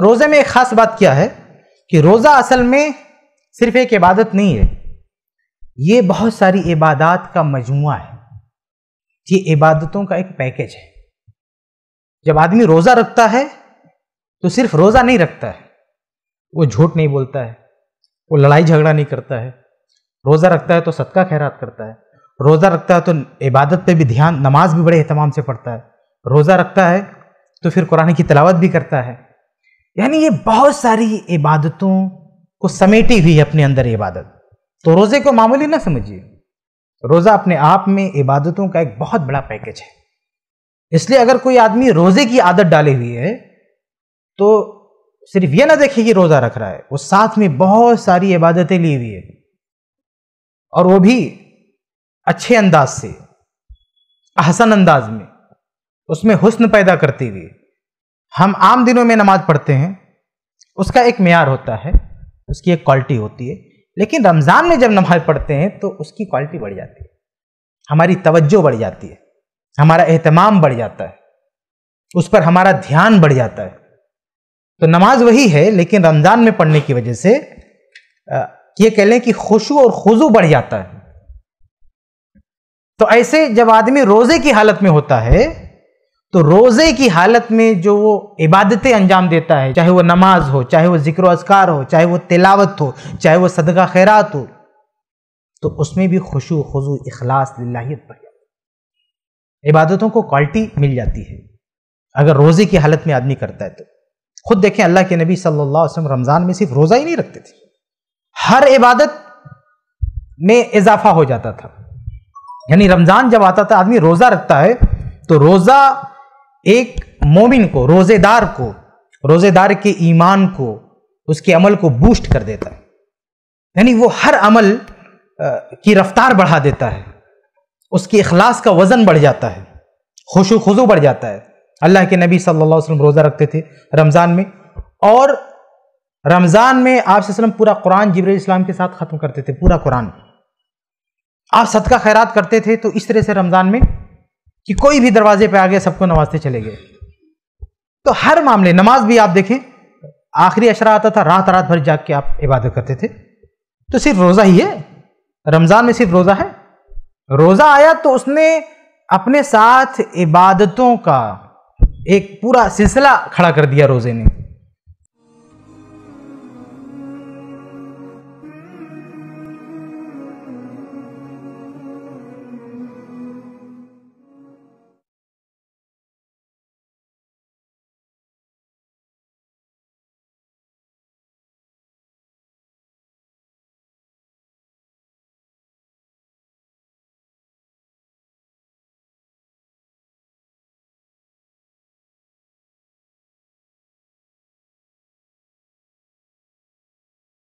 रोज़े में एक ख़ास बात क्या है कि रोज़ा असल में सिर्फ एक इबादत नहीं है ये बहुत सारी इबादत का मजमु है ये इबादतों का एक पैकेज है जब आदमी रोज़ा रखता है तो सिर्फ रोज़ा नहीं रखता है वो झूठ नहीं बोलता है वो लड़ाई झगड़ा नहीं करता है रोज़ा रखता है तो सदका खैरात करता है रोज़ा रखता है तो इबादत पे भी ध्यान नमाज भी बड़े अहतमाम से पढ़ता है रोज़ा रखता है तो फिर कुरान की तलावत भी करता है यानी ये बहुत सारी इबादतों को समेटी हुई अपने अंदर इबादत तो रोज़े को मामूली ना समझिए रोज़ा अपने आप में इबादतों का एक बहुत बड़ा पैकेज है इसलिए अगर कोई आदमी रोज़े की आदत डाले हुई है तो सिर्फ ये ना देखे कि रोज़ा रख रहा है वो साथ में बहुत सारी इबादतें ली हुई है और वो भी अच्छे अंदाज से आसन अंदाज में उसमें हुस्न पैदा करती हुई है हम आम दिनों में नमाज पढ़ते हैं उसका एक मैार होता है उसकी एक क्वालिटी होती है लेकिन रमज़ान में जब नमाज पढ़ते हैं तो उसकी क्वालिटी बढ़ जाती है हमारी तवज्जो बढ़ जाती है हमारा अहतमाम बढ़ जाता है उस पर हमारा ध्यान बढ़ जाता है तो नमाज वही है लेकिन रमज़ान में पढ़ने की वजह से ये कह लें कि खुशू और खुजू बढ़ जाता है तो ऐसे जब आदमी रोज़े की हालत में होता है तो रोज़े की हालत में जो वो इबादतें अंजाम देता है चाहे वो नमाज हो चाहे वो जिक्र अजकार हो चाहे वो तिलावत हो चाहे वो सदका खैरात हो तो उसमें भी खुशु खजू अखलास लाहियत बढ़ जाती इबादतों को क्वालिटी मिल जाती है अगर रोज़े की हालत में आदमी करता है तो खुद देखें अल्लाह के नबी सल्लल्लाहु अलैहि वसल्लम रमज़ान में सिर्फ रोज़ा ही नहीं रखते थे हर इबादत में इजाफा हो जाता था यानी रमज़ान जब आता था आदमी रोज़ा रखता है तो रोज़ा एक मोमिन को रोज़ेदार को रोज़ेदार के ईमान को उसके अमल को बूस्ट कर देता है यानी वो हर अमल की रफ्तार बढ़ा देता है उसके अखलास का वज़न बढ़ जाता है खुशो बढ़ जाता है अल्लाह के नबी सल्लल्लाहु अलैहि वसल्लम रोज़ा रखते थे रमज़ान में और रमज़ान में आप वसल्लम पूरा कुरान जबर इस्लाम के साथ ख़त्म करते थे पूरा कुरान आप सदका खैरात करते थे तो इस तरह से रमज़ान में कि कोई भी दरवाजे पे आ गया सबको नमाजते चले गए तो हर मामले नमाज भी आप देखें आखिरी अशरा आता था रात रात भर जाग के आप इबादत करते थे तो सिर्फ रोज़ा ही है रमज़ान में सिर्फ रोज़ा है रोज़ा आया तो उसने अपने साथ इबादतों का एक पूरा सिलसिला खड़ा कर दिया रोज़े ने